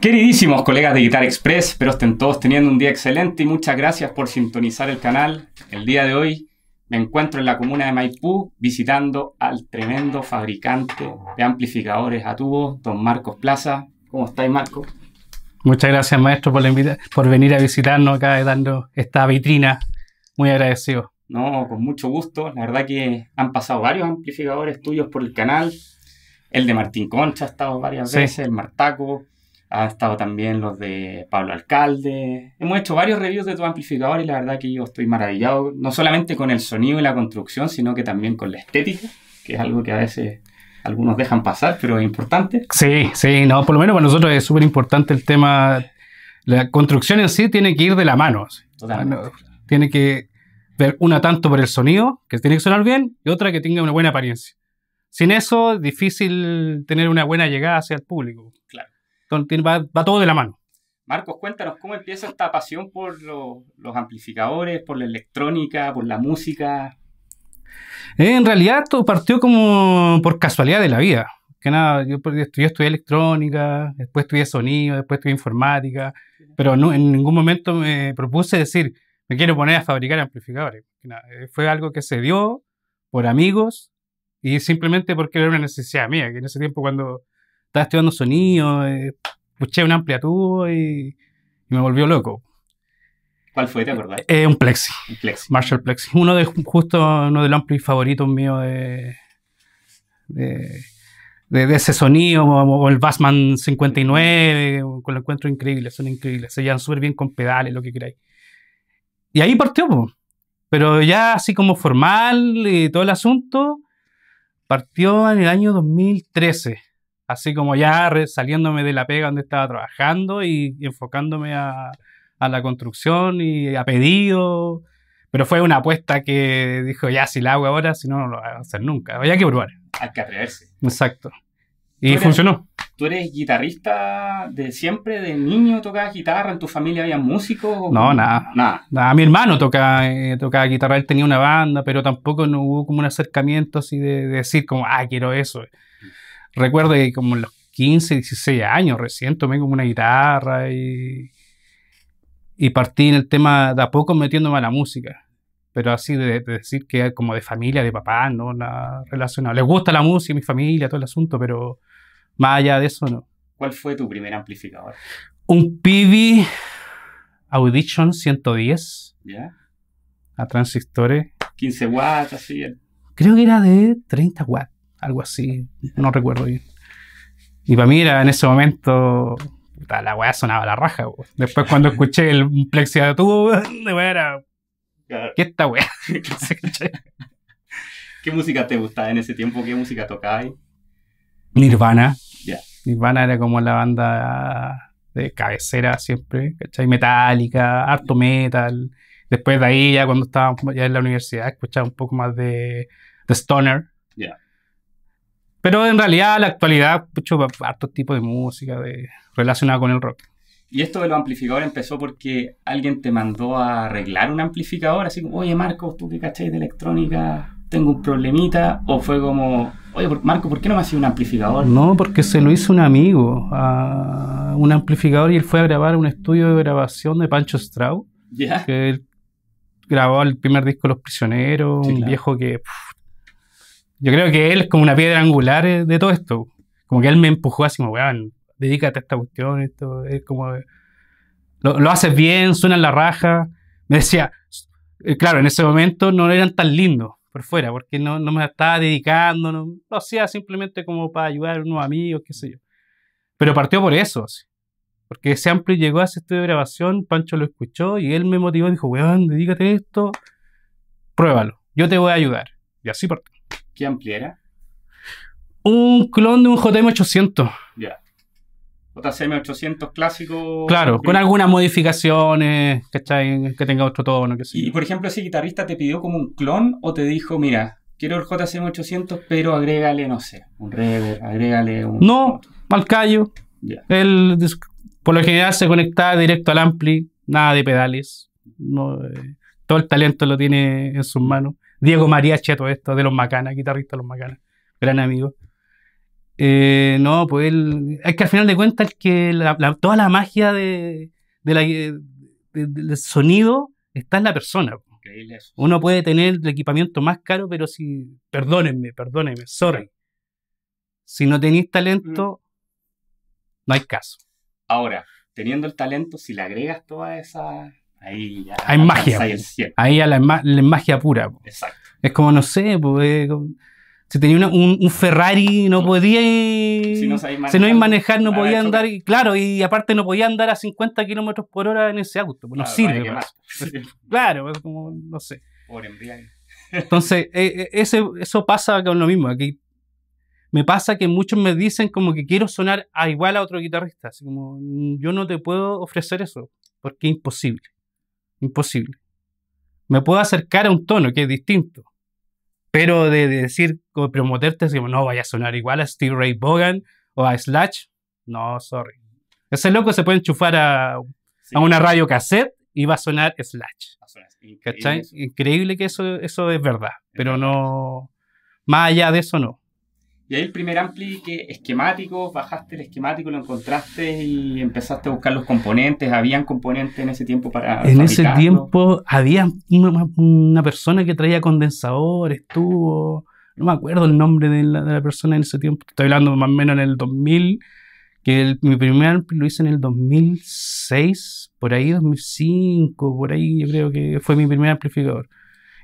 Queridísimos colegas de Guitar Express, espero estén todos teniendo un día excelente y muchas gracias por sintonizar el canal. El día de hoy me encuentro en la comuna de Maipú visitando al tremendo fabricante de amplificadores a tubo, don Marcos Plaza. ¿Cómo estáis, Marcos? Muchas gracias, maestro, por, la por venir a visitarnos acá y eh, dando esta vitrina. Muy agradecido. No, con mucho gusto. La verdad que han pasado varios amplificadores tuyos por el canal. El de Martín Concha ha estado varias veces, el Martaco, ha estado también los de Pablo Alcalde. Hemos hecho varios reviews de tu amplificador y la verdad que yo estoy maravillado, no solamente con el sonido y la construcción, sino que también con la estética, que es algo que a veces algunos dejan pasar, pero es importante. Sí, sí, no, por lo menos para nosotros es súper importante el tema. La construcción en sí tiene que ir de la mano. Totalmente. tiene que ver una tanto por el sonido, que tiene que sonar bien, y otra que tenga una buena apariencia. Sin eso, es difícil tener una buena llegada hacia el público va, todo de la mano. Marcos, cuéntanos cómo empieza esta pasión por los, amplificadores, por la electrónica, por la música. Eh, en realidad todo partió como por casualidad de la vida. Que nada, yo, estudié electrónica, después estudié sonido, después estudié informática, pero en ningún momento me propuse decir, me quiero poner a fabricar amplificadores. Eh, fue algo que se dio por amigos y simplemente porque era una necesidad mía, que en ese tiempo cuando estaba estudiando sonido, eh, escuché una amplia y, y, me volvió loco. ¿Cuál fue, te acordás? Eh, eh, un Plexi. Un Plexi. Marshall Plexi. Uno de, justo uno de los amplios favoritos míos de, de, ese sonido, o, el Bassman 59, con lo encuentro increíble, son increíbles. Se llevan súper bien con pedales, lo que queráis. Y ahí partió, pero ya así como formal y todo el asunto, partió en el año 2013 así como ya saliéndome de la pega donde estaba trabajando y, enfocándome a, la construcción y a pedido. Pero fue una apuesta que dijo, ya, si la hago ahora, si no, no lo voy a hacer nunca. Había que probar. Hay que atreverse. Exacto. Y funcionó. ¿Tú eres guitarrista de siempre? ¿De niño tocabas guitarra? ¿En tu familia había músicos? no, nada. nada. Mi hermano eh, tocaba, guitarra, él tenía una banda, pero tampoco no hubo como un acercamiento así de, de decir como, ah, quiero eso. Recuerdo que como en los 15, 16 años recién tomé como una guitarra y, y partí en el tema de a poco metiéndome a la música. Pero así de, decir que como de familia, de papá, no nada relacionado. Les gusta la música, mi familia, todo el asunto, pero más allá de eso no. ¿Cuál fue tu primer amplificador? Un Pivi Audition 110. ¿Ya? A transistores. 15 watts, así. Creo que era de 30 watts algo así, no recuerdo bien. Y para mí era en ese momento, la weá sonaba la raja. Después cuando escuché el plexi de de weá era... ¿Qué esta weá? ¿Qué música te gustaba en ese tiempo? ¿Qué música tocabas? Nirvana. Nirvana era como la banda de cabecera siempre, ¿cachai? Metálica, harto metal. Después de ahí, ya cuando estaba ya en la universidad, escuchaba un poco más de, Stoner. Yeah. Pero en realidad, la actualidad, mucho harto tipo de música relacionada con el rock. Y esto de los amplificadores empezó porque alguien te mandó a arreglar un amplificador, así como, oye Marco, tú que cacháis de electrónica, tengo un problemita, o fue como, oye Marco, ¿por qué no me hacías un amplificador? No, porque se lo hizo un amigo, a un amplificador, y él fue a grabar un estudio de grabación de Pancho Strau, que él grabó el primer disco Los Prisioneros, un viejo que yo creo que él es como una piedra angular eh, de todo esto. Como que él me empujó así como, weón, dedícate a esta cuestión, esto es como... Eh, lo, haces bien, suena en la raja. Me decía, eh, claro, en ese momento no eran tan lindos por fuera, porque no, me estaba dedicando, no, lo hacía simplemente como para ayudar a unos amigos, qué sé yo. Pero partió por eso, porque ese amplio llegó a ese estudio de grabación, Pancho lo escuchó y él me motivó, y dijo, weón, dedícate a esto, pruébalo, yo te voy a ayudar. Y así partió. ¿Qué era? Un clon de un JM800. Ya. JCM800 clásico. Claro, con algunas modificaciones, ¿cachai? Que tenga otro tono, que sí. Y por ejemplo, ese guitarrista te pidió como un clon o te dijo, mira, quiero el JCM800, pero agrégale, no sé, un reverb, agrégale un. No, mal callo. por lo general, se conecta directo al ampli, nada de pedales. No, eh, todo el talento lo tiene en sus manos. Diego María todo esto, de los Macanas, guitarrista de los Macanas, gran amigo. Eh, no, pues él, es que al final de cuentas es que toda la magia de, del sonido está en la persona. Uno puede tener el equipamiento más caro, pero si, perdónenme, perdónenme, sorry. Si no tenéis talento, mm. no hay caso. Ahora, teniendo el talento, si le agregas toda esa Ahí ya hay magia. Pues. Ahí a la, magia pura. Pues. Exacto. Es como, no sé, pues, eh, si tenía un, Ferrari, no podía. Ir, si no sabía manejar, no podía andar. claro, y aparte no podía andar a 50 kilómetros por hora en ese auto. Pues, no sirve. claro, como, no sé. Por Entonces, e, e, eso pasa con lo mismo. Aquí me pasa que muchos me dicen como que quiero sonar igual a otro guitarrista. Así como, mm, yo no te puedo ofrecer eso, porque es imposible. Imposible. Me puedo acercar a un tono que es distinto. Pero de, decir, promoterte, no vaya a sonar igual a Steve Ray Bogan o a Slash. No, sorry. Ese loco se puede enchufar a, una radio cassette y va a sonar Slash. Increíble, que eso, eso es verdad. pero no. Más allá de eso, no. Y el primer ampli que esquemático, bajaste el esquemático, lo encontraste y empezaste a buscar los componentes. ¿Habían componentes en ese tiempo para.? En ese tiempo había una, persona que traía condensadores, tubos. No me acuerdo el nombre de la, persona en ese tiempo. Estoy hablando más o menos en el 2000. Que mi primer ampli lo hice en el 2006, por ahí 2005, por ahí yo creo que fue mi primer amplificador.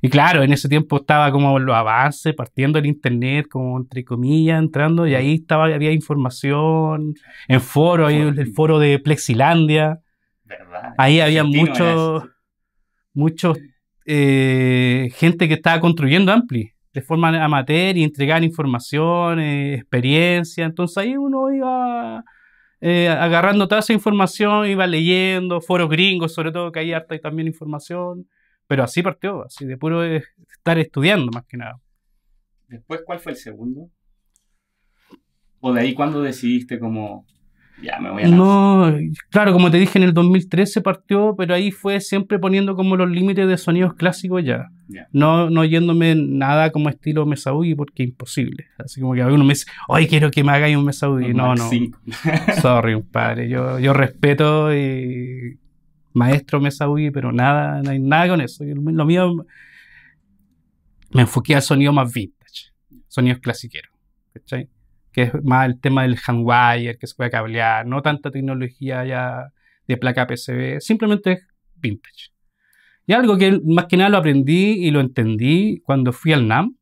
Y claro, en ese tiempo estaba como los avances, partiendo el internet, como entre comillas, entrando, y ahí estaba, había información, en foros, el foro de Plexilandia. Ahí había mucho eh, gente que estaba construyendo Ampli de forma amateur y entregar información, experiencia. Entonces ahí uno iba eh, agarrando toda esa información, iba leyendo, foros gringos sobre todo, que hay harta y también información. Pero así partió, así de puro estar estudiando más que nada. Después, ¿cuál fue el segundo? ¿O de ahí cuándo decidiste como, ya me voy a... No, claro, como te dije, en el 2013 partió, pero ahí fue siempre poniendo como los límites de sonidos clásicos ya. No, no yéndome nada como estilo Mesaugi porque imposible. Así como que alguno me dice, hoy quiero que me hagáis un Mesaugi. No, no. no. Sorry, padre. Yo, yo respeto y maestro sabía, pero nada, no hay nada con eso. Lo mío, me enfoqué al sonido más vintage, sonidos clasiqueros, Que es más el tema del handwire, que se puede cablear, no tanta tecnología ya de placa PCB, simplemente es vintage. Y algo que más que nada lo aprendí y lo entendí cuando fui al NAM,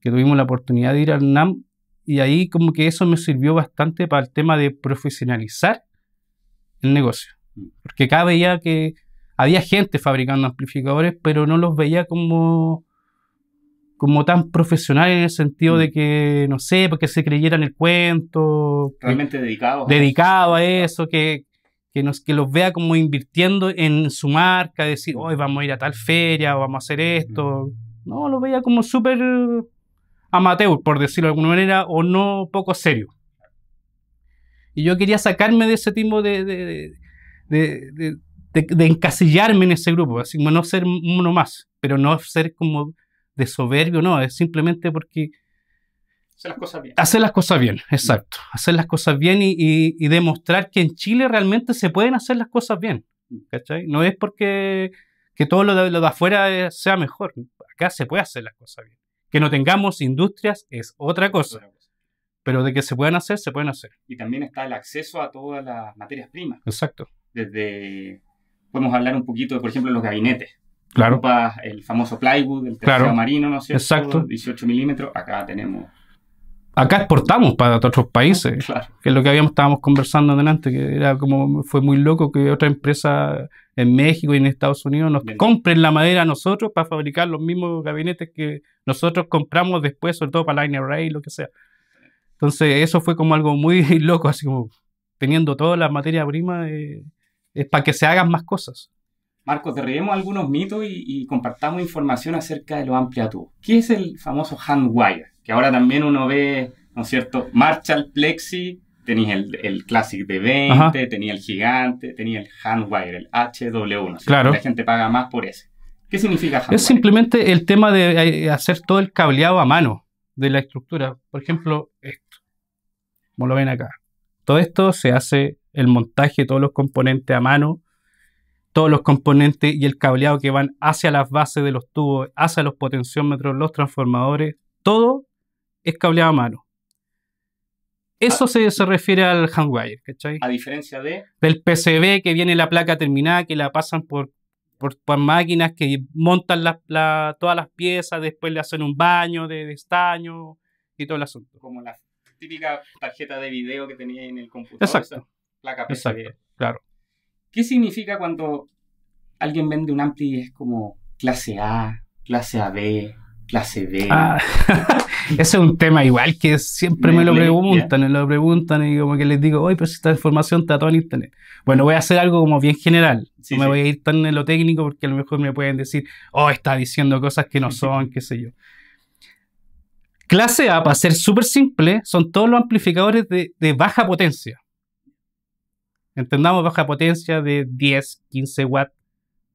que tuvimos la oportunidad de ir al NAM, y ahí como que eso me sirvió bastante para el tema de profesionalizar el negocio. Porque acá veía que había gente fabricando amplificadores, pero no los veía como, como tan profesional en el sentido de mm. que, no sé, porque se creyeran el cuento. Realmente dedicado. Dedicado a eso, que, nos, que los vea como invirtiendo en su marca, decir, mm. hoy vamos a ir a tal feria o vamos a hacer esto. Mm. No, los veía como súper amateur, por decirlo de alguna manera, o no poco serio. Y yo quería sacarme de ese tipo de de, de, de, encasillarme en ese grupo, así como no ser uno más, pero no ser como de soberbio, no, es simplemente porque... Hacer las cosas bien. Hacer las cosas bien, mm. exacto. Hacer las cosas bien y, y, demostrar que en Chile realmente se pueden hacer las cosas bien. Mm. ¿cachai? No es porque que todo lo de, de afuera sea mejor. Acá se puede hacer las cosas bien. Que no tengamos industrias es otra cosa. Otra cosa. Pero de que se puedan hacer, se pueden hacer. Y también está el acceso a todas las materias primas. Exacto desde, podemos hablar un poquito por ejemplo, los gabinetes. Claro. el famoso plywood, el terciado marino, ¿no es cierto? Exacto. 18 milímetros, acá tenemos... Acá exportamos para otros países, que es lo que habíamos estábamos conversando adelante, que era como fue muy loco que otra empresa en México y en Estados Unidos nos compren la madera a nosotros para fabricar los mismos gabinetes que nosotros compramos después, sobre todo para Line Array, lo que sea. Entonces, eso fue como algo muy loco, así como teniendo toda la materia prima de, eh, es para que se hagan más cosas. Marcos, derribemos algunos mitos y, compartamos información acerca de lo amplia tú. ¿Qué es el famoso hand wire? Que ahora también uno ve, ¿no es cierto? Marshall Plexi, tenéis el, Classic de 20, tenía el Gigante, tenía el hand wire, el HW1. Claro. La gente paga más por ese. ¿Qué significa handwire? Es simplemente el tema de eh, hacer todo el cableado a mano de la estructura. Por ejemplo, esto. Como lo ven acá. Todo esto se hace el montaje, todos los componentes a mano, todos los componentes y el cableado que van hacia las bases de los tubos, hacia los potenciómetros, los transformadores, todo es cableado a mano. Eso ah. se, refiere al handwire, ¿cachai? A diferencia de... Del PCB que viene la placa terminada, que la pasan por, máquinas, que montan todas las piezas, después le hacen un baño de, estaño y todo el asunto. Como la típica tarjeta de video que tenía en el computador. Exacto la cabeza claro. ¿Qué significa cuando alguien vende un ampli y es como clase A, clase AB, clase B? Ah, ese es un tema igual que siempre me, lo preguntan, me lo preguntan y como que les digo, oye, pero si esta información está todo en internet. Bueno, voy a hacer algo como bien general, no me voy a ir tan en lo técnico porque a lo mejor me pueden decir, oh, está diciendo cosas que no son, qué sé yo. Clase A, para ser súper simple, son todos los amplificadores de baja potencia. Entendamos baja potencia de 10, 15 watts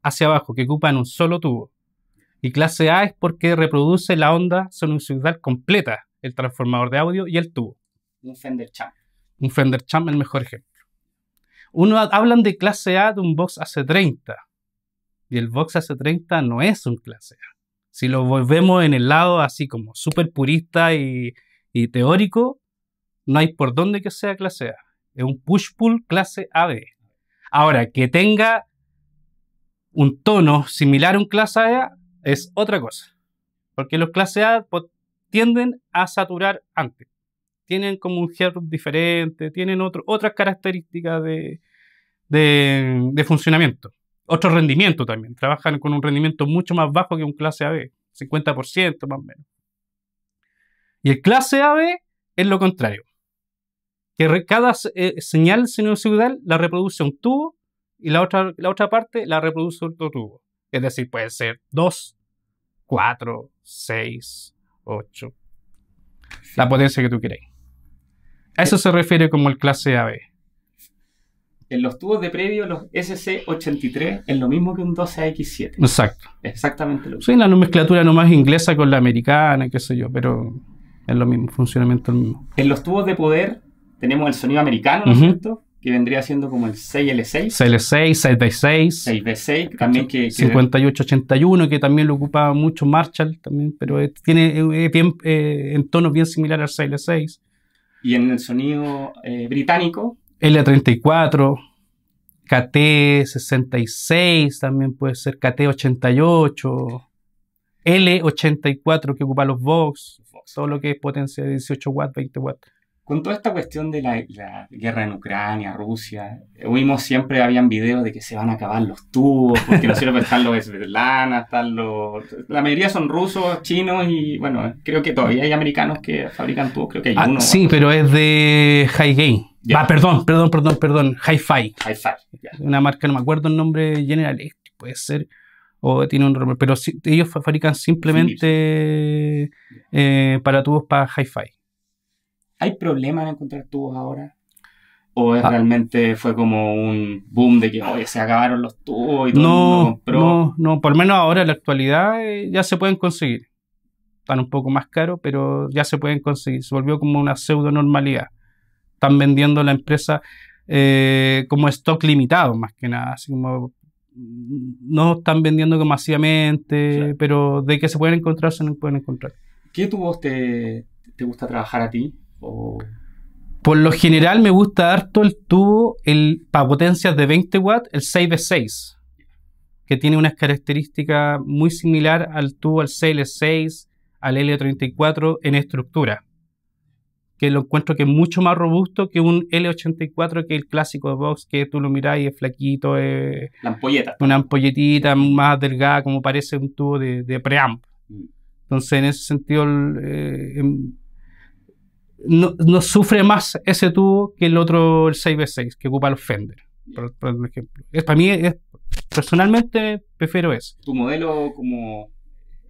hacia abajo, que ocupan un solo tubo. Y clase A es porque reproduce la onda sinusoidal completa, el transformador de audio y el tubo. Un Fender Champ. Un Fender Champ, el mejor ejemplo. Uno hablan de clase A de un box AC30. Y el box AC30 no es un clase A. Si lo volvemos en el lado así como súper purista y, y teórico, no hay por dónde que sea clase A. Es un push-pull clase AB. Ahora, que tenga un tono similar a un clase A es otra cosa. Porque los clase A tienden a saturar antes. Tienen como un headroom diferente, tienen otras características de, de, funcionamiento. Otro rendimiento también. Trabajan con un rendimiento mucho más bajo que un clase AB, 50% más o menos. Y el clase AB es lo contrario que cada eh, señal sinusoidal la reproduce un tubo y la otra, la otra parte la reproduce otro tubo. Es decir, puede ser 2, 4, 6, 8. La potencia que tú queráis. A eso eh. se refiere como el clase AB. En los tubos de previo, los SC83 es lo mismo que un 12 ax 7 Exacto. Exactamente lo mismo. Sí, la nomenclatura nomás inglesa con la americana, qué sé yo, pero es lo mismo, funcionamiento es lo mismo. En los tubos de poder, tenemos el sonido americano, ¿no es Que vendría siendo como el 6L6. 6L6, 6 6 6 6 también que... 5881, que también lo ocupa mucho Marshall, también, pero tiene eh, en tono bien similar al 6L6. Y en el sonido eh, británico. L34, KT66, también puede ser KT88. L84 que ocupa los Vox, todo lo que es potencia de 18 watts, 20 watts con toda esta cuestión de la, guerra en Ucrania, Rusia, oímos siempre, habían videos de que se van a acabar los tubos, porque no sirven están los Svetlana, están los... La mayoría son rusos, chinos y, bueno, creo que todavía hay americanos que fabrican tubos, creo que hay ah, uno. Sí, pero es de High Ah, perdón, perdón, perdón, perdón, Hi-Fi. Hi-Fi, Una marca, no me acuerdo el nombre, General puede ser o tiene un pero ellos fabrican simplemente eh, para tubos para hi-fi. ¿Hay problema en encontrar tubos ahora? ¿O ah. realmente fue como un boom de que se acabaron los tubos y todo no, No, no, por lo menos ahora en la actualidad eh, ya se pueden conseguir. Están un poco más caros, pero ya se pueden conseguir. Se volvió como una pseudo normalidad. Están vendiendo la empresa eh, como stock limitado, más que nada. Mm, no están vendiendo como masivamente, pero de que se pueden encontrar, se pueden encontrar. ¿Qué tubos te, te gusta trabajar a ti? Por lo general me gusta harto el tubo el, para potencias de 20 watts, el 6B6, que tiene unas características muy similar al tubo, al CL6, al L34 en estructura. Que lo encuentro que es mucho más robusto que un L84, que el clásico de box, que tú lo mirás y es flaquito. Es ampolleta. Una ampolletita más delgada, como parece un tubo de, preamp. Mm. Entonces, en ese sentido, eh, em, no, sufre más ese tubo que el otro, el 6B6, que ocupa los Fender, por, ejemplo. Es, para mí, es, personalmente, prefiero eso. Tu modelo como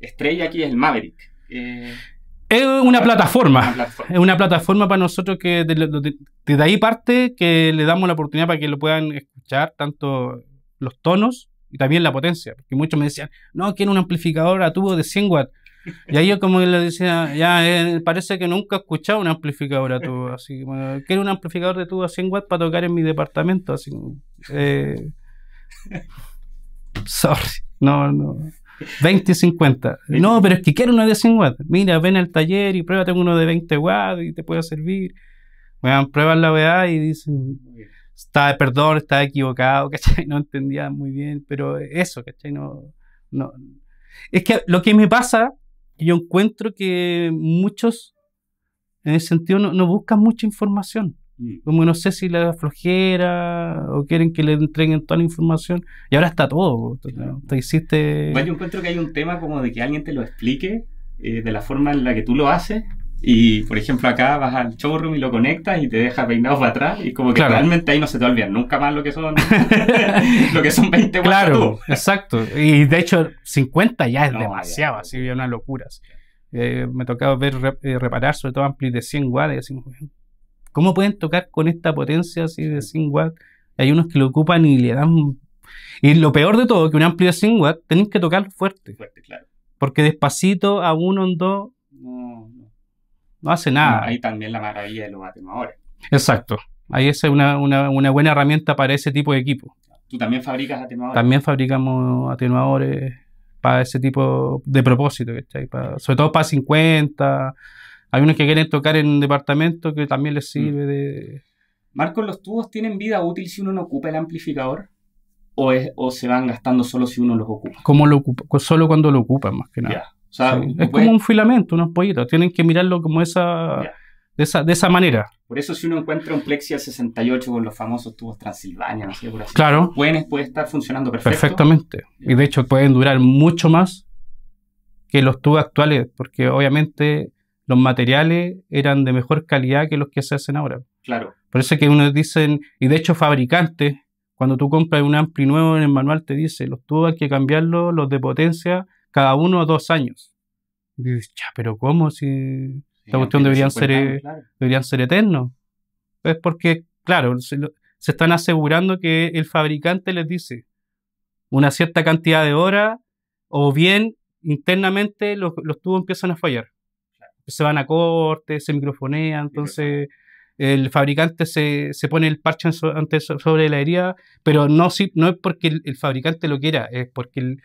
estrella aquí es el Maverick. Eh, es una plataforma, es una plataforma para nosotros que desde ahí parte que le damos la oportunidad para que lo puedan escuchar, tanto los tonos y también la potencia. Porque muchos me decían, no, quiero un amplificador a tubo de 100 watts. Y ahí yo como le decía, ya, eh, parece que nunca he escuchado un amplificador a tubo, así que quiero un amplificador de tubo a 100 watts para tocar en mi departamento, así eh, sorry, no, no. 20 y 50. No, pero es que quiero uno de 100 watts. Mira, ven al taller y pruébate uno de 20 watts y te puede servir. Bueno, la verdad y dicen, está, perdón, está equivocado, ¿cachai? No entendía muy bien, pero eso, ¿cachai? No, no. Es que lo que me pasa yo encuentro que muchos, en ese sentido, no, buscan mucha información. Mm. Como no sé si la flojera o quieren que le entreguen toda la información. Y ahora está todo. yo encuentro que hay un tema como de que alguien te lo explique eh, de la forma en la que tú lo haces y por ejemplo, acá vas al showroom y lo conectas y te dejas peinado para atrás. Y como que realmente ahí no se te olvida nunca más lo que son, lo que son 20 Claro, exacto. Y de hecho, 50 ya es demasiado, Así así, una locura. Eh, me tocaba ver eh, reparar, sobre todo amplis de 100 watts. Y así, ¿Cómo pueden tocar con esta potencia así de 100 watts? Hay unos que lo ocupan y le dan. Y lo peor de todo, que un amplio de 100 watts, tenéis que tocar fuerte. Fuerte, Porque despacito, a uno, en dos, no hace nada. ahí también la maravilla de los atenuadores. Exacto. Ahí es una, buena herramienta para ese tipo de equipo. ¿Tú también fabricas atenuadores? También fabricamos atenuadores para ese tipo de propósito, sobre todo para 50. Hay unos que quieren tocar en un departamento que también les sirve mm. de... Marcos, ¿los tubos tienen vida útil si uno no ocupa el amplificador? ¿O, o se van gastando solo si uno los ocupa? Como lo Solo cuando lo ocupan, más que nada es como un filamento, unos pollitos. Tienen que mirarlo como esa, de esa, de esa manera. Por eso si uno encuentra un Plexia 68 con los famosos tubos Transilvania, no sé, por pueden, puede estar funcionando perfecto. perfectamente. Y de hecho pueden durar mucho más que los tubos actuales, porque obviamente los materiales eran de mejor calidad que los que se hacen ahora. Claro. Por eso que uno dicen, y de hecho fabricantes, cuando tú compras un ampli nuevo en el manual te dice, los tubos hay que cambiarlos, los de potencia cada uno dos años. ya, pero ¿cómo si esta cuestión deberían ser, e-, deberían ser eternos? Es porque, claro, se, están asegurando que el fabricante les dice una cierta cantidad de horas o bien internamente los, tubos empiezan a fallar. Se van a corte, se microfonean, pues, entonces el fabricante se, pone el parche sobre la herida, pero no, no es porque el fabricante lo quiera, es porque el,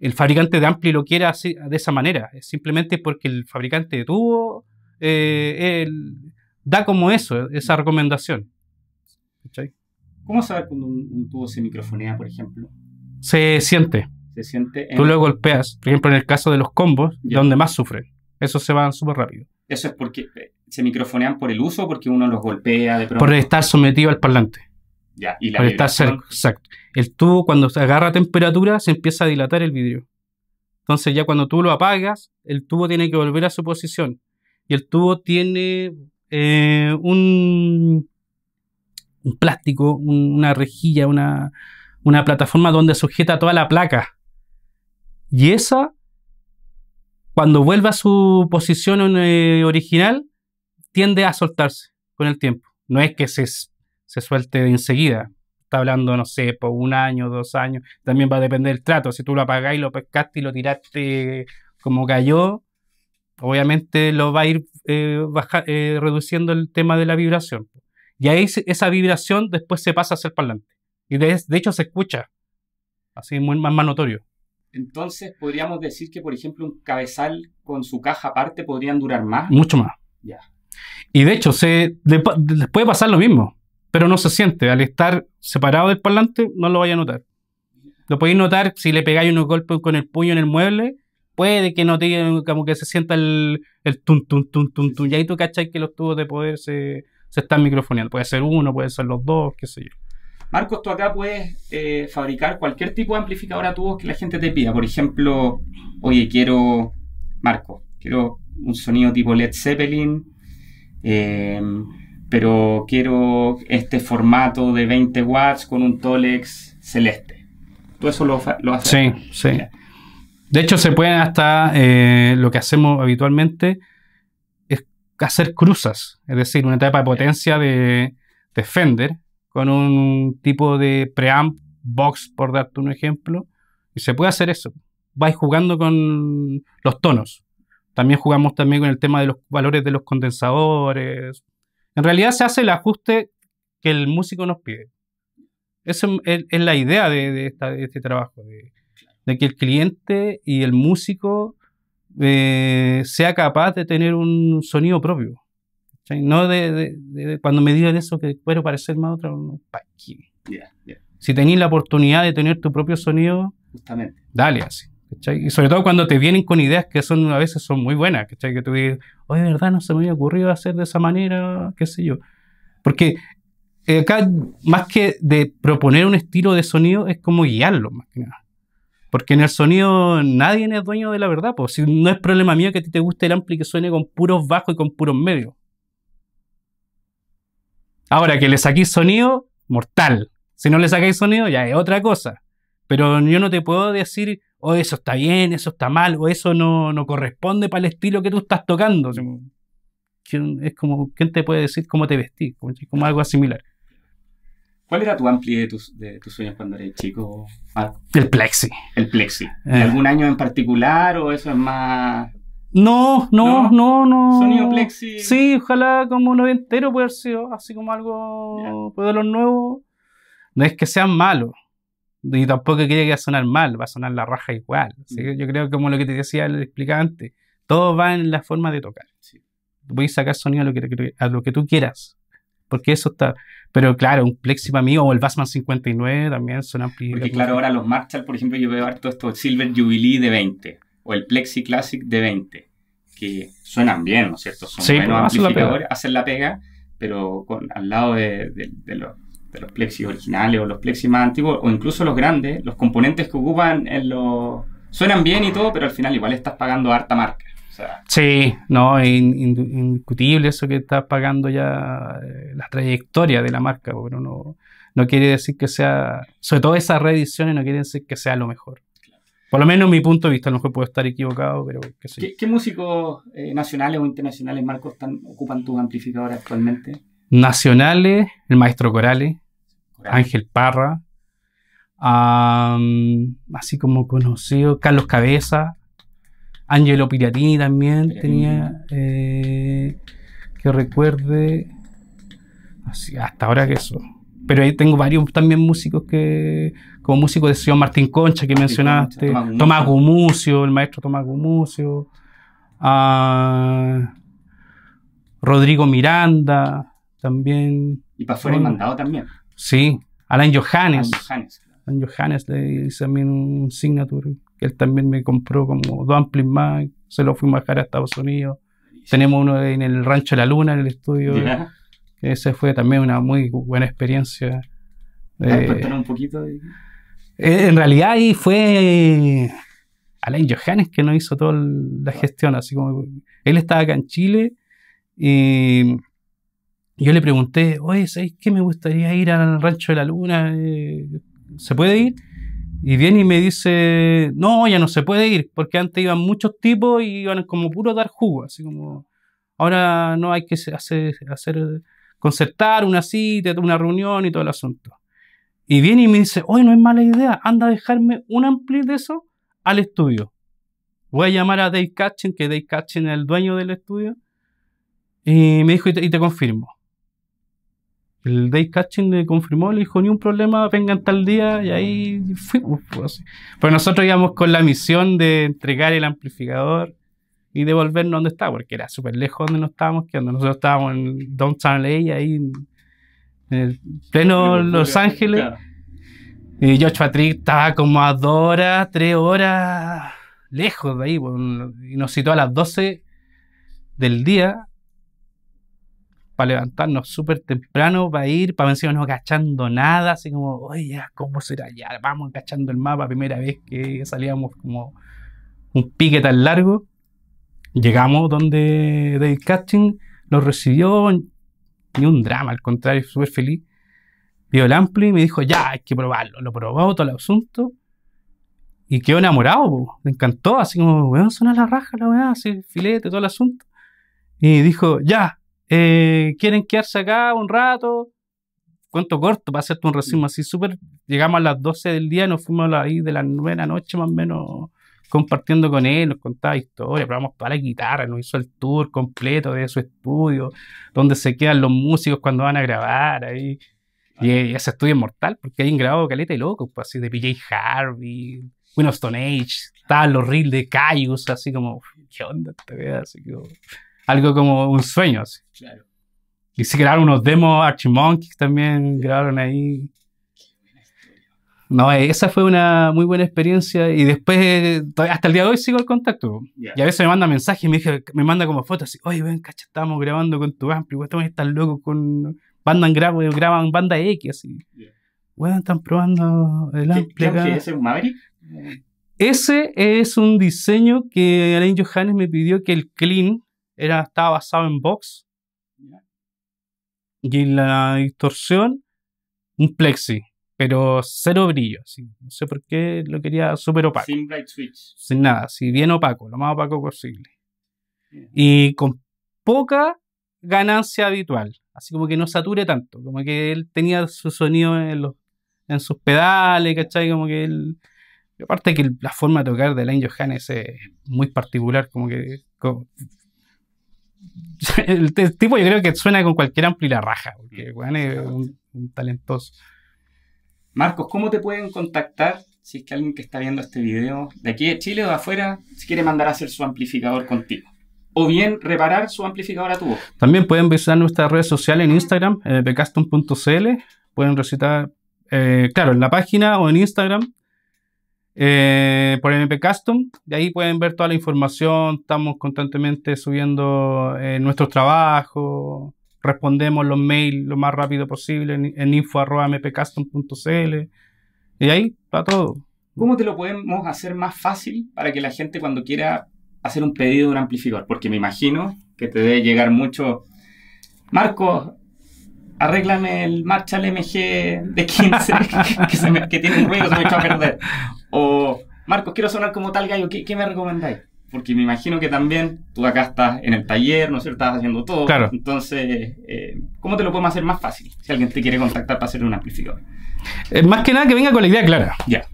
el fabricante de Ampli lo quiera de esa manera, es simplemente porque el fabricante de tubo eh, da como eso, esa recomendación. ¿Cómo saber cuando un, tubo se microfonea, por ejemplo? Se siente. Se siente. Tú lo golpeas, por ejemplo, en el caso de los combos, donde más sufren. Eso se va súper rápido. Eso es porque eh, se microfonean por el uso o porque uno los golpea de Por estar sometido al parlante exacto. El tubo cuando se agarra temperatura se empieza a dilatar el vidrio. Entonces ya cuando tú lo apagas, el tubo tiene que volver a su posición. Y el tubo tiene eh, un, un, plástico, una rejilla, una, una plataforma donde sujeta toda la placa. Y esa, cuando vuelve a su posición eh, original, tiende a soltarse con el tiempo. No es que se se suelte enseguida. Está hablando, no sé, por un año, dos años. También va a depender del trato. Si tú lo apagás y lo pescaste y lo tiraste como cayó, obviamente lo va a ir eh, eh, reduciendo el tema de la vibración. Y ahí esa vibración después se pasa a ser parlante. Y de, hecho se escucha. Así muy más, notorio. Entonces, podríamos decir que, por ejemplo, un cabezal con su caja aparte podrían durar más. Mucho más. Y de hecho, se, le, puede pasar lo mismo pero no se siente. Al estar separado del parlante, no lo vaya a notar. Lo podéis notar si le pegáis unos golpes con el puño en el mueble, puede que no como que se sienta el, el tum, tum, tum, tum, tum. Y ahí tú cacháis que los tubos de poder se, están microfoneando. Puede ser uno, puede ser los dos, qué sé yo. Marcos, tú acá puedes eh, fabricar cualquier tipo de amplificador a tubos que la gente te pida. Por ejemplo, oye, quiero, Marcos, quiero un sonido tipo Led Zeppelin. Eh, pero quiero este formato de 20 watts con un Tolex celeste. Todo eso lo, lo hace. Sí, sí. De hecho, se pueden hasta eh, lo que hacemos habitualmente es hacer cruzas, es decir, una etapa de potencia de, de Fender con un tipo de preamp box, por darte un ejemplo, y se puede hacer eso. Vais jugando con los tonos. También jugamos también con el tema de los valores de los condensadores, en realidad se hace el ajuste que el músico nos pide. Esa es, la idea de, este trabajo, de, que el cliente y el músico eh, sea capaz de tener un sonido propio. No de, cuando me digan eso que quiero parecer más otra, no, ¿para Si tenéis la oportunidad de tener tu propio sonido, dale así. Y sobre todo cuando te vienen con ideas que son a veces son muy buenas, Que tú dices, oye, de verdad no se me había ocurrido hacer de esa manera, qué sé yo. Porque eh, acá, más que de proponer un estilo de sonido, es como guiarlo, más que nada. Porque en el sonido nadie es dueño de la verdad, pues si no es problema mío que a ti te guste el ampli que suene con puros bajos y con puros medios. Ahora, que le saquéis sonido, mortal. Si no le sacáis sonido, ya es otra cosa. Pero yo no te puedo decir, o eso está bien, eso está mal, o eso no, corresponde para el estilo que tú estás tocando. Es como, ¿quién te puede decir cómo te vestís? Como, algo similar. ¿Cuál era tu ampli de tus, sueños cuando eres chico? el plexi. El plexi. Eh. ¿Algún año en particular o eso es más...? No, no, no, no. Sonido plexi. Sí, ojalá como un entero puede haber así como algo de los nuevos. No es que sean malos, y tampoco quiere que va a sonar mal, va a sonar la raja igual. Mm. yo creo que como lo que te decía, el explicante, todo va en la forma de tocar. puedes Voy sacar sonido a lo, que, a lo que tú quieras. Porque eso está. Pero claro, un Plexi para mí o el Bassman 59 también son amplios. Porque claro, ahora los Marshall, por ejemplo, yo veo harto esto Silver Jubilee de 20 o el Plexi Classic de 20, que suenan bien, ¿no es cierto? Son sí, buenos amplificadores, hacen la pega, pero con, al lado de, de los de los plexis originales o los plexis más antiguos, o incluso los grandes, los componentes que ocupan en los... Suenan bien y todo, pero al final igual estás pagando harta marca. sí, no, es indiscutible eso que estás pagando ya eh, la trayectoria de la marca, pero no, no quiere decir que sea, sobre todo esas reediciones no quiere decir que sea lo mejor. Por lo menos mi punto de vista, a lo mejor puedo estar equivocado, pero que sí. ¿Qué, músicos eh, nacionales o internacionales, Marcos, están, ocupan tus amplificadores actualmente? nacionales, el maestro Corales, Ángel Parra, así como conocido, Carlos Cabeza, Angelo Piratini también tenía, eh, que recuerde, así, hasta ahora que eso. Pero ahí tengo varios también músicos que, como músico de señor Martín Concha que mencionaste, Tomás Gumucio, el maestro Tomás Gumucio, ah, Rodrigo Miranda, también. Y para el mandado también. Sí, Alan Johannes. Alan Johannes, le hice también un signature, que él también me compró como dos amplis más, se lo fui a bajar a Estados Unidos. Tenemos uno en el Rancho de la Luna, en el estudio. Que ese fue también una muy buena experiencia. Eh, un poquito eh, En realidad ahí fue eh, Alain Johannes que nos hizo toda la ah. gestión, así como él estaba acá en Chile y yo le pregunté, oye, ¿sabes qué? Me gustaría ir al Rancho de la Luna. Eh, ¿Se puede ir? Y viene y me dice, no, ya no se puede ir, porque antes iban muchos tipos y iban como puro dar jugo, así como, ahora no hay que hacer, concertar una cita, una reunión y todo el asunto. Y viene y me dice, oye, no es mala idea, anda a dejarme un ampli de eso al estudio. Voy a llamar a Dave Catching, que Dave Catching es el dueño del estudio, y me dijo, y te confirmo. El Day Catching le confirmó, le dijo, ni un problema, vengan tal día, y ahí fuimos. Pues. nosotros íbamos con la misión de entregar el amplificador y devolvernos donde está, porque era súper lejos donde nos estábamos quedando. Nosotros estábamos en Downtown LA, ahí en el pleno pues, Los Ángeles. Y George Patrick estaba como a dos horas, tres horas lejos de ahí, pues, y nos citó a las 12 del día para levantarnos súper temprano, para ir, para vencernos no cachando nada, así como, oye, ¿cómo será? Ya, vamos agachando el mapa, primera vez que salíamos como un pique tan largo. Llegamos donde David Casting nos recibió, ni un drama, al contrario, súper feliz. Vio el ampli y me dijo, ya, hay que probarlo. Lo probó todo el asunto y quedó enamorado, me encantó, así como, weón, suena la raja, la weá, así, filete, todo el asunto. Y dijo, ya, eh, quieren quedarse acá un rato. Cuento corto, para hacerte un racimo así súper. Llegamos a las 12 del día nos fuimos ahí de la novena noche más o menos compartiendo con él, nos contaba historias, probamos para la guitarra, nos hizo el tour completo de su estudio, donde se quedan los músicos cuando van a grabar ahí. Y, ese estudio es mortal, porque hay un grabado caleta y loco, pues, así de PJ Harvey, Stone Age, estaban los reels de Caius, así como, ¿qué onda esta Así como, algo como un sueño. Así. Claro. Y sí grabaron unos demos, que también grabaron ahí. No, esa fue una muy buena experiencia y después, hasta el día de hoy sigo el contacto. Y a veces me manda mensajes me, manda como fotos así, oye, ven, cacha, grabando con tu ampli, estamos tan locos con bandan grabo, graban banda X, así. Bueno, están probando el ampli. ¿Qué, ese es un Maverick? Ese es un diseño que Alain Johannes me pidió que el clean estaba basado en box y la distorsión un plexi, pero cero brillo. no sé por qué lo quería súper opaco. Sin bright switch. Sin nada, bien opaco, lo más opaco posible. Y con poca ganancia habitual, así como que no sature tanto, como que él tenía su sonido en, los, en sus pedales, ¿cachai? Como que él... Aparte que la forma de tocar de Lane Johannes es muy particular, como que el, tipo yo creo que suena con cualquier ampli la raja, porque mm. es un, talentoso. Marcos, ¿cómo te pueden contactar si es que alguien que está viendo este video de aquí de Chile o de afuera si quiere mandar a hacer su amplificador contigo? O bien reparar su amplificador a tu voz. También pueden visitar nuestra red social en Instagram, en eh, becaston.cl. Pueden recitar, eh, claro, en la página o en Instagram eh, por MP Custom. De ahí pueden ver toda la información. Estamos constantemente subiendo eh, nuestros trabajos. Respondemos los mails lo más rápido posible en, en info.mpcustom.cl. Y ahí va todo. ¿Cómo te lo podemos hacer más fácil para que la gente cuando quiera hacer un pedido de un amplificador? Porque me imagino que te debe llegar mucho. Marcos, arreglan el Marshall MG de 15 que, tiene un ruido, se me echó a perder. O, Marcos, quiero sonar como tal gallo, ¿qué, me recomendáis? Porque me imagino que también tú acá estás en el taller, ¿no es cierto? Estás haciendo todo. Entonces, eh, ¿cómo te lo podemos hacer más fácil si alguien te quiere contactar para hacer un amplificador? Eh, más que nada que venga con la idea clara. Ya.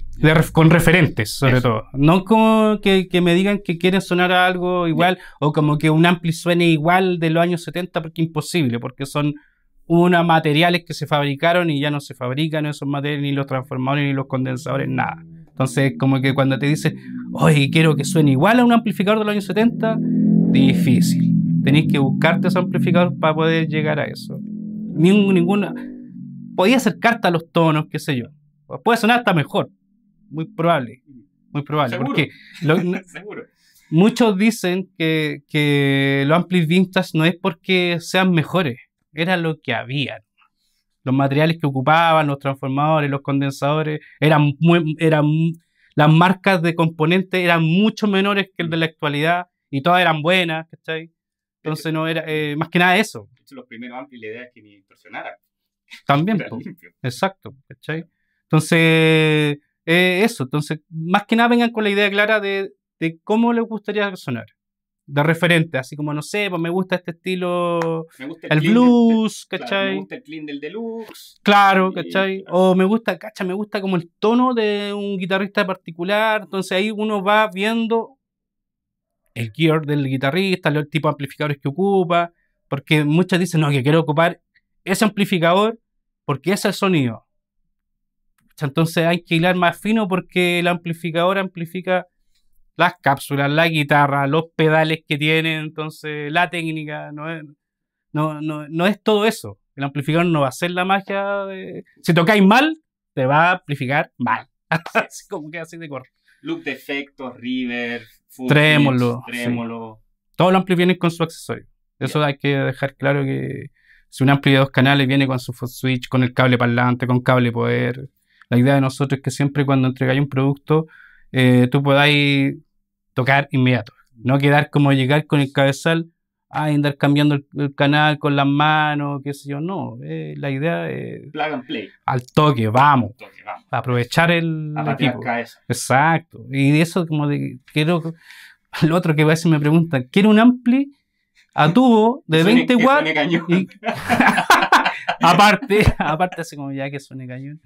con referentes, sobre todo. No como que, me digan que quieren sonar algo igual o como que un ampli suene igual de los años 70, porque imposible, porque son unos materiales que se fabricaron y ya no se fabrican esos materiales, ni los transformadores, ni los condensadores, nada. Entonces, como que cuando te dice hoy quiero que suene igual a un amplificador de los años 70, difícil. Tenéis que buscarte ese amplificador para poder llegar a eso. Ningún, ninguna. Podía acercarte a los tonos, qué sé yo. Puede sonar hasta mejor. Muy probable. Muy probable. Porque muchos dicen que, que los amplis vintage no es porque sean mejores era lo que había. Los materiales que ocupaban, los transformadores, los condensadores, eran, eran las marcas de componentes eran mucho menores que el de la actualidad y todas eran buenas, ¿cachai? Entonces no era, eh, más que nada eso. Los primeros la idea es que ni impresionara. También, exacto, ¿cachai? Entonces, eh, eso, entonces, más que nada vengan con la idea clara de, de cómo les gustaría sonar de referente, así como, no sé, pues me gusta este estilo, el, blues, ¿cachai? me gusta el clean del deluxe. Claro, eh, ¿cachai? O me gusta, cacha, me gusta como el tono de un guitarrista particular, entonces ahí uno va viendo el gear del guitarrista, el tipo de amplificadores que ocupa, porque muchas dicen, no, que quiero ocupar ese amplificador porque es el sonido. Entonces hay que hilar más fino porque el amplificador amplifica las cápsulas, la guitarra, los pedales que tiene, entonces la técnica, no es, no, no, es todo eso. El amplificador no va a ser la magia de... Si tocáis mal, te va a amplificar mal. así como que así de corto. Loop de efectos, river, full trémolo. Todo lo ampli viene con su accesorio. Eso hay que dejar claro que si un ampli de dos canales viene con su switch, con el cable parlante, con cable poder. La idea de nosotros es que siempre cuando entregáis un producto, eh, tú podáis tocar inmediato. No quedar como llegar con el cabezal, a andar cambiando el, canal con las manos, qué sé yo. No, eh, la idea es. Plug and play. Al toque, vamos. aprovechar el. A equipo. Cabeza. Exacto. Y de eso, como de. Quiero. Lo otro que a veces me preguntan, quiero un ampli a tubo de 20 watts. Y... aparte, aparte, así como ya que suene cañón.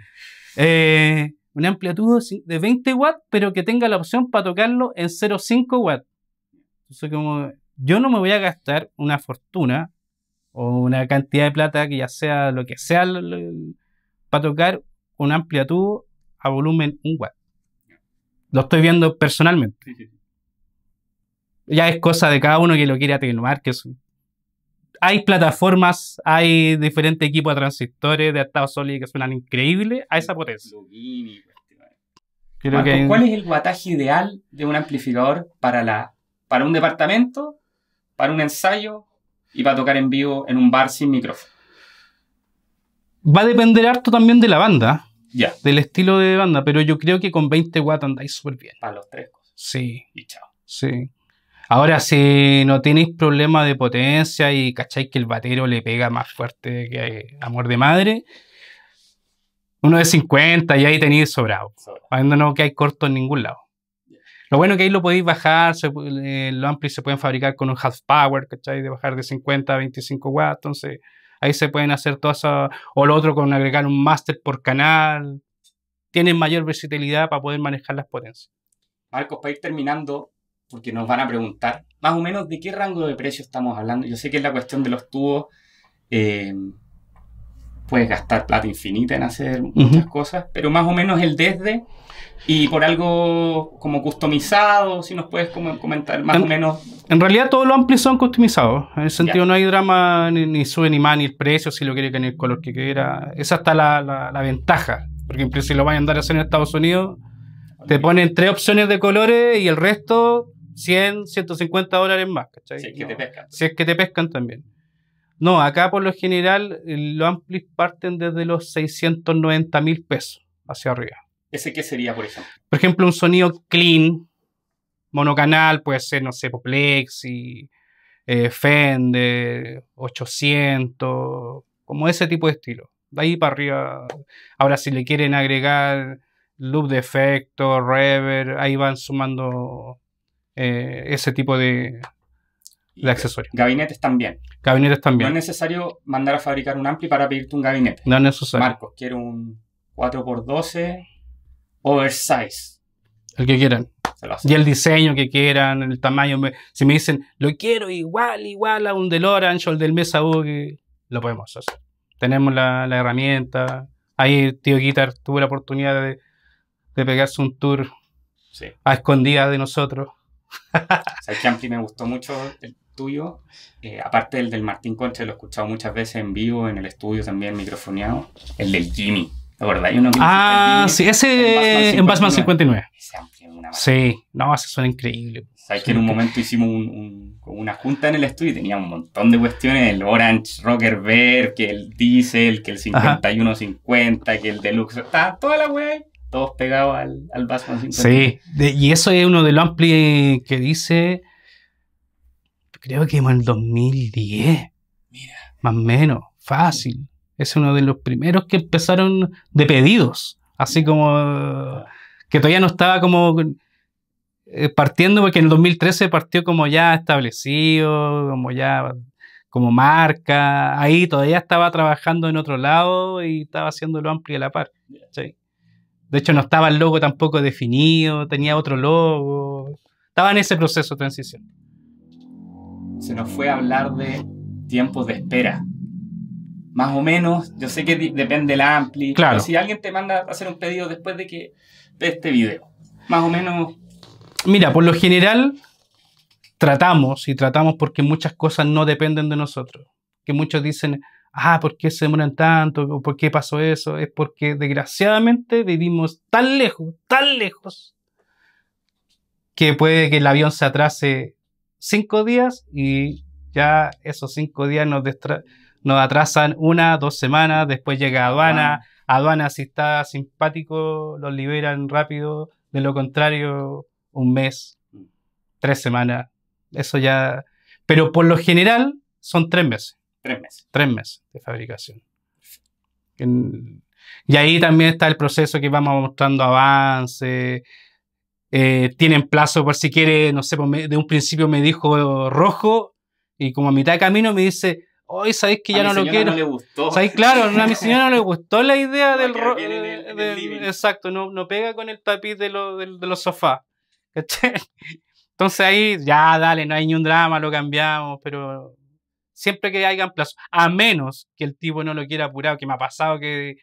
Eh, una amplitud de 20 watts, pero que tenga la opción para tocarlo en 0,5 watts. Entonces, como yo no me voy a gastar una fortuna o una cantidad de plata que ya sea lo que sea para tocar una amplitud a volumen 1 watt. Lo estoy viendo personalmente. Ya es cosa de cada uno que lo quiera atenuar, que es hay plataformas, hay diferentes equipos de transistores de estado sólido que suenan increíbles a esa potencia. ¿Cuál es el guataje ideal de un amplificador para, la, para un departamento, para un ensayo y para tocar en vivo en un bar sin micrófono? Va a depender harto también de la banda. Ya. Del estilo de banda, pero yo creo que con 20 watts andáis súper bien. Para los tres cosas. Sí. Y chao. Sí. Ahora, si no tenéis problema de potencia y cacháis que el batero le pega más fuerte que eh, amor de madre, uno de 50 y ahí tenéis sobrado. no que hay corto en ningún lado. Lo bueno es que ahí lo podéis bajar, lo eh, los se pueden fabricar con un half power, ¿cachai? De bajar de 50 a 25 watts, entonces ahí se pueden hacer todas esas, o lo otro con agregar un master por canal. Tienen mayor versatilidad para poder manejar las potencias. Marcos, para ir terminando, porque nos van a preguntar más o menos de qué rango de precio estamos hablando. Yo sé que es la cuestión de los tubos. Eh, puedes gastar plata infinita en hacer muchas cosas, pero más o menos el desde y por algo como customizado, si nos puedes comentar más o menos. En realidad todos los amplios son customizados, en el sentido no hay drama, ni, sube ni más, ni el precio, si lo quiere que ni el color que quiera. Esa está la, la, la ventaja, porque si lo van a andar a hacer en Estados Unidos, te ponen tres opciones de colores y el resto 100, 150 dólares más, ¿cachai? Si es que te pescan. Si es que te pescan también. No, acá por lo general eh, los amplis parten desde los 690 mil pesos hacia arriba. ¿Ese qué sería, por ejemplo? Por ejemplo, un sonido clean, monocanal, puede ser, no sé, pues, Plexi, eh, Fender, 800, como ese tipo de estilo. De ahí para arriba. Ahora, si le quieren agregar loop de efecto, reverb, ahí van sumando eh, ese tipo de, accesorios. Gabinetes también. Gabinetes también. No es necesario mandar a fabricar un ampli para pedirte un gabinete. No es necesario. Marcos, quiero un 4x12 oversize. El que quieran. Y el diseño que quieran, el tamaño. Si me dicen, lo quiero igual, igual a un Orange o el del Mesa U, lo podemos hacer. Tenemos la, la herramienta. Ahí, tío Guitar tuvo la oportunidad de, de pegarse un tour a escondidas de nosotros. Sabes que Ampli me gustó mucho el tuyo, eh, aparte el del Martín Concha, lo he escuchado muchas veces en vivo, en el estudio también microfoneado, el del Jimmy. ¿Te acordás? ah, sí, ese en Batman 59. sí, no, eso suena increíble. Sabes que en un momento hicimos una junta en el estudio y tenía un montón de cuestiones, el Orange Rocker Bear, que el Diesel, que el 5150, que el Deluxe, está toda la wey todos pegados al, al sí, y eso es uno de los ampli que dice, creo que en el 2010, Mira. más o menos, fácil. Es uno de los primeros que empezaron de pedidos, así como que todavía no estaba como eh, partiendo, porque en el 2013 partió como ya establecido, como ya como marca, ahí todavía estaba trabajando en otro lado y estaba haciendo lo amplio a la par. Sí. De hecho, no estaba el logo tampoco definido, tenía otro logo. Estaba en ese proceso de transición. Se nos fue a hablar de tiempos de espera. Más o menos, yo sé que depende la ampli. Claro. si alguien te manda a hacer un pedido después de que de este video, más o menos. Mira, por lo general tratamos y tratamos porque muchas cosas no dependen de nosotros. Que muchos dicen, ah, ¿por qué se demoran tanto? ¿Por qué pasó eso? Es porque desgraciadamente vivimos tan lejos, tan lejos, que puede que el avión se atrase cinco días y ya esos cinco días nos, nos atrasan una, dos semanas, después llega aduana, aduana si está simpático los liberan rápido, de lo contrario un mes, tres semanas, eso ya... Pero por lo general son tres meses Tres meses. Tres meses de fabricación. y ahí también está el proceso que vamos mostrando avance. Eh, tienen plazo por si quiere, no sé, pues de un principio me dijo rojo y como a mitad de camino me dice, hoy sabéis que ya no lo quiero. No le gustó. ¿Sabéis? Claro, a mi señora no le gustó la idea del rojo. Exacto, no, pega con el tapiz de, los sofás. Entonces ahí, ya, dale, no hay ni un drama, lo cambiamos, pero siempre que hayan plazo, a menos que el tipo no lo quiera apurado, que me ha pasado que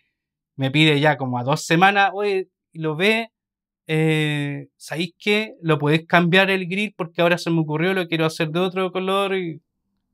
me pide ya como a dos semanas, oye, lo ve, eh, ¿sabéis qué? Lo podéis cambiar el grid porque ahora se me ocurrió, lo quiero hacer de otro color y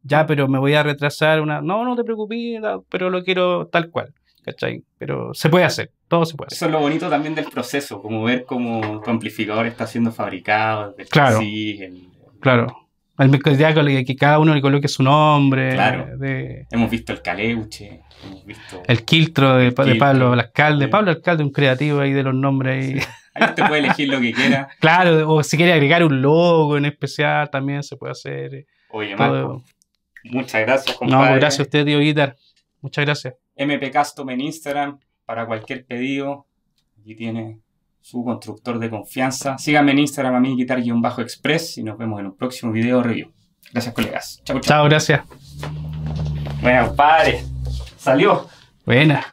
ya, pero me voy a retrasar una, no, no te preocupes, pero lo quiero tal cual. ¿Cachai? Pero se puede hacer, todo se puede hacer. Eso es lo bonito también del proceso, como ver cómo tu amplificador está siendo fabricado, el claro, el, claro. El diálogo que cada uno le coloque su nombre. hemos visto el caleuche, hemos visto. El quiltro de, el Pablo Alcalde. Pablo Alcalde, un creativo ahí de los nombres. Ahí. usted puede elegir lo que quiera. Claro, o si quiere agregar un logo en especial también se puede hacer. Eh, Oye, muchas gracias, No, pues, gracias a usted, tío Guitar. Muchas gracias. MP Custom en Instagram para cualquier pedido. Aquí tiene su constructor de confianza. Síganme en Instagram a mí, bajo express y nos vemos en un próximo video review. Gracias, colegas. Chao, chao. Chao, gracias. Bueno, padre. Salió. Buena.